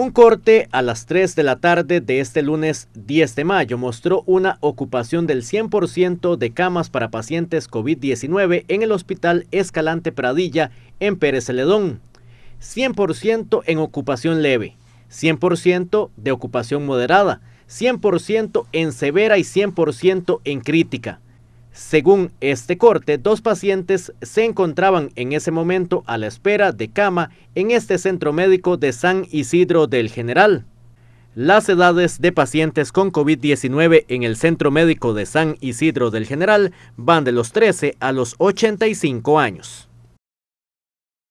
Un corte a las 3 de la tarde de este lunes 10 de mayo mostró una ocupación del 100% de camas para pacientes COVID-19 en el Hospital Escalante Pradilla en Pérez Celedón. 100% en ocupación leve, 100% de ocupación moderada, 100% en severa y 100% en crítica. Según este corte, dos pacientes se encontraban en ese momento a la espera de cama en este centro médico de San Isidro del General. Las edades de pacientes con COVID-19 en el Centro Médico de San Isidro del General van de los 13 a los 85 años.